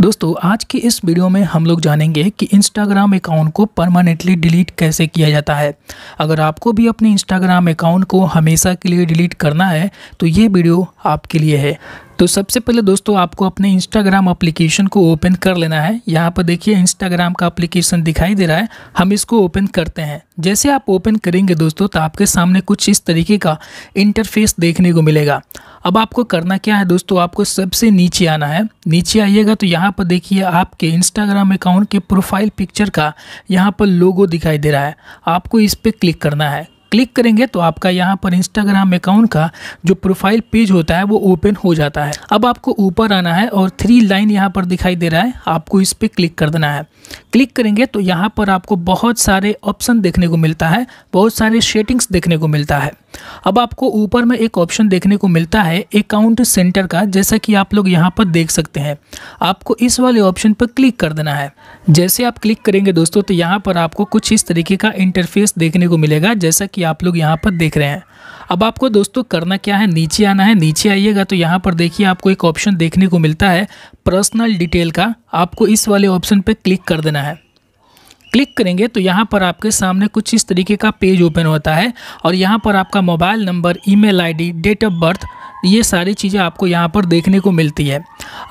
दोस्तों आज की इस वीडियो में हम लोग जानेंगे कि इंस्टाग्राम अकाउंट को परमानेंटली डिलीट कैसे किया जाता है अगर आपको भी अपने इंस्टाग्राम अकाउंट को हमेशा के लिए डिलीट करना है तो ये वीडियो आपके लिए है तो सबसे पहले दोस्तों आपको अपने इंस्टाग्राम एप्लीकेशन को ओपन कर लेना है यहाँ पर देखिए इंस्टाग्राम का अप्लीकेशन दिखाई दे रहा है हम इसको ओपन करते हैं जैसे आप ओपन करेंगे दोस्तों तो आपके सामने कुछ इस तरीके का इंटरफेस देखने को मिलेगा अब आपको करना क्या है दोस्तों आपको सबसे नीचे आना है नीचे आइएगा तो यहाँ पर देखिए आपके इंस्टाग्राम अकाउंट के प्रोफाइल पिक्चर का यहाँ पर लोगो दिखाई दे रहा है आपको इस पर क्लिक करना है क्लिक करेंगे तो आपका यहाँ पर इंस्टाग्राम अकाउंट का जो प्रोफाइल पेज होता है वो ओपन हो जाता है अब आपको ऊपर आना है और थ्री लाइन यहाँ पर दिखाई दे रहा है आपको इस पर क्लिक कर देना है क्लिक करेंगे तो यहाँ पर आपको बहुत सारे ऑप्शन देखने को मिलता है बहुत सारे सेटिंग्स देखने को मिलता है अब आपको ऊपर में एक ऑप्शन देखने को मिलता है अकाउंट सेंटर का जैसा कि आप लोग यहाँ पर देख सकते हैं आपको इस वाले ऑप्शन पर क्लिक कर देना है जैसे आप क्लिक करेंगे दोस्तों तो यहाँ पर आपको कुछ इस तरीके का इंटरफेस देखने को मिलेगा जैसा कि आप लोग यहाँ पर देख रहे हैं अब आपको दोस्तों करना क्या है नीचे आना है नीचे आइएगा तो यहाँ पर देखिए आपको एक ऑप्शन देखने को मिलता है पर्सनल डिटेल का आपको इस वाले ऑप्शन पर क्लिक कर देना है क्लिक करेंगे तो यहाँ पर आपके सामने कुछ इस तरीके का पेज ओपन होता है और यहाँ पर आपका mobile number email ID, date of birth ये सारी चीज़ें आपको यहाँ पर देखने को मिलती है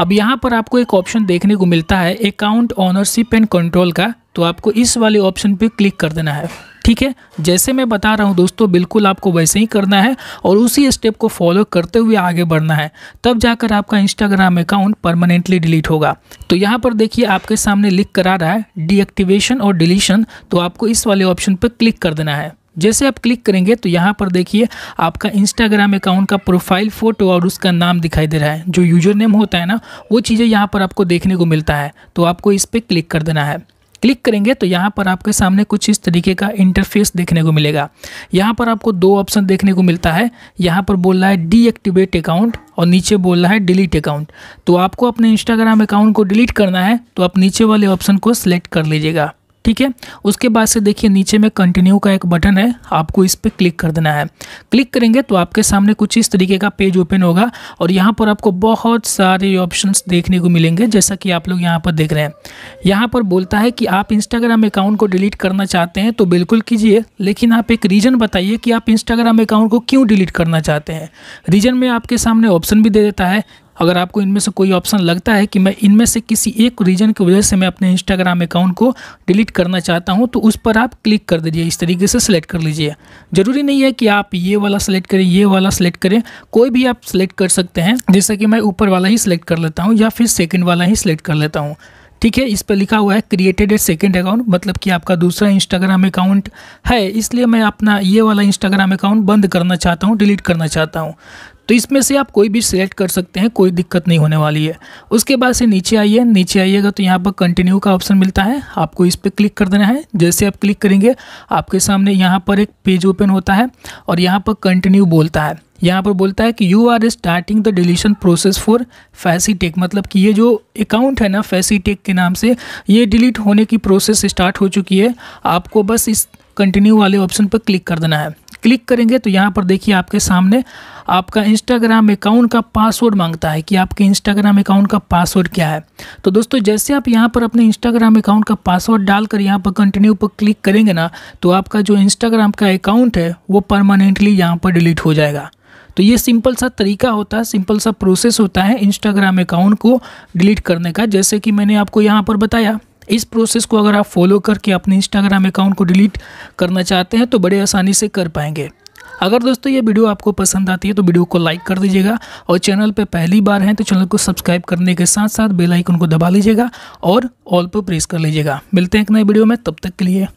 अब यहाँ पर आपको एक ऑप्शन देखने को मिलता है अकाउंट ऑनरशिप एंड कंट्रोल का तो आपको इस वाले ऑप्शन पे क्लिक कर देना है ठीक है जैसे मैं बता रहा हूँ दोस्तों बिल्कुल आपको वैसे ही करना है और उसी स्टेप को फॉलो करते हुए आगे बढ़ना है तब जाकर आपका इंस्टाग्राम अकाउंट परमानेंटली डिलीट होगा तो यहाँ पर देखिए आपके सामने लिख कर आ रहा है डीएक्टिवेशन और डिलीशन तो आपको इस वाले ऑप्शन पर क्लिक कर देना है जैसे आप क्लिक करेंगे तो यहाँ पर देखिए आपका इंस्टाग्राम अकाउंट का प्रोफाइल फ़ोटो और उसका नाम दिखाई दे रहा है जो यूजर नेम होता है ना वो चीज़ें यहाँ पर आपको देखने को मिलता है तो आपको इस पर क्लिक कर देना है क्लिक करेंगे तो यहाँ पर आपके सामने कुछ इस तरीके का इंटरफेस देखने को मिलेगा यहाँ पर आपको दो ऑप्शन देखने को मिलता है यहाँ पर बोल रहा है डीएक्टिवेट अकाउंट और नीचे बोल रहा है डिलीट अकाउंट तो आपको अपने इंस्टाग्राम अकाउंट को डिलीट करना है तो आप नीचे वाले ऑप्शन को सिलेक्ट कर लीजिएगा ठीक है उसके बाद से देखिए नीचे में कंटिन्यू का एक बटन है आपको इस पर क्लिक कर देना है क्लिक करेंगे तो आपके सामने कुछ इस तरीके का पेज ओपन होगा और यहाँ पर आपको बहुत सारे ऑप्शन देखने को मिलेंगे जैसा कि आप लोग यहाँ पर देख रहे हैं यहाँ पर बोलता है कि आप इंस्टाग्राम अकाउंट को डिलीट करना चाहते हैं तो बिल्कुल कीजिए लेकिन आप एक रीज़न बताइए कि आप इंस्टाग्राम अकाउंट को क्यों डिलीट करना चाहते हैं रीज़न में आपके सामने ऑप्शन भी दे देता है अगर आपको इनमें से कोई ऑप्शन लगता है कि मैं इनमें से किसी एक रीज़न की वजह से मैं अपने इंस्टाग्राम अकाउंट को डिलीट करना चाहता हूँ तो उस पर आप क्लिक कर दीजिए इस तरीके से सिलेक्ट कर लीजिए ज़रूरी नहीं है कि आप ये वाला सेलेक्ट करें ये वाला सेलेक्ट करें कोई भी आप सेलेक्ट कर सकते हैं जैसे कि मैं ऊपर वाला ही सिलेक्ट कर लेता हूँ या फिर सेकेंड वाला ही सिलेक्ट कर लेता हूँ ठीक है इस पर लिखा हुआ है क्रिएटेड ए सेकेंड अकाउंट मतलब कि आपका दूसरा इंस्टाग्राम अकाउंट है इसलिए मैं अपना ये वाला इंस्टाग्राम अकाउंट बंद करना चाहता हूँ डिलीट करना चाहता हूँ तो इसमें से आप कोई भी सिलेक्ट कर सकते हैं कोई दिक्कत नहीं होने वाली है उसके बाद से नीचे आइए नीचे आइएगा तो यहाँ पर कंटिन्यू का ऑप्शन मिलता है आपको इस पर क्लिक कर देना है जैसे आप क्लिक करेंगे आपके सामने यहाँ पर एक पेज ओपन होता है और यहाँ पर कंटिन्यू बोलता है यहाँ पर बोलता है कि you are starting the deletion process for फैसीटेक मतलब कि ये जो अकाउंट है ना फैसीटेक के नाम से ये डिलीट होने की प्रोसेस स्टार्ट हो चुकी है आपको बस इस कंटिन्यू वाले ऑप्शन पर क्लिक कर देना है क्लिक करेंगे तो यहाँ पर देखिए आपके सामने आपका इंस्टाग्राम अकाउंट का पासवर्ड मांगता है कि आपके इंस्टाग्राम अकाउंट का पासवर्ड क्या है तो दोस्तों जैसे आप यहाँ पर अपने इंस्टाग्राम अकाउंट का पासवर्ड डालकर यहाँ पर कंटिन्यू पर क्लिक करेंगे ना तो आपका जो इंस्टाग्राम का अकाउंट है वो परमानेंटली यहाँ पर डिलीट हो जाएगा तो ये सिंपल सा तरीका होता है सिंपल सा प्रोसेस होता है इंस्टाग्राम अकाउंट को डिलीट करने का जैसे कि मैंने आपको यहाँ पर बताया इस प्रोसेस को अगर आप फॉलो करके अपने इंस्टाग्राम अकाउंट को डिलीट करना चाहते हैं तो बड़े आसानी से कर पाएंगे अगर दोस्तों ये वीडियो आपको पसंद आती है तो वीडियो को लाइक कर दीजिएगा और चैनल पर पहली बार हैं तो चैनल को सब्सक्राइब करने के साथ साथ बेल आइकन को दबा लीजिएगा और ऑल पर प्रेस कर लीजिएगा मिलते हैं एक नए वीडियो में तब तक के लिए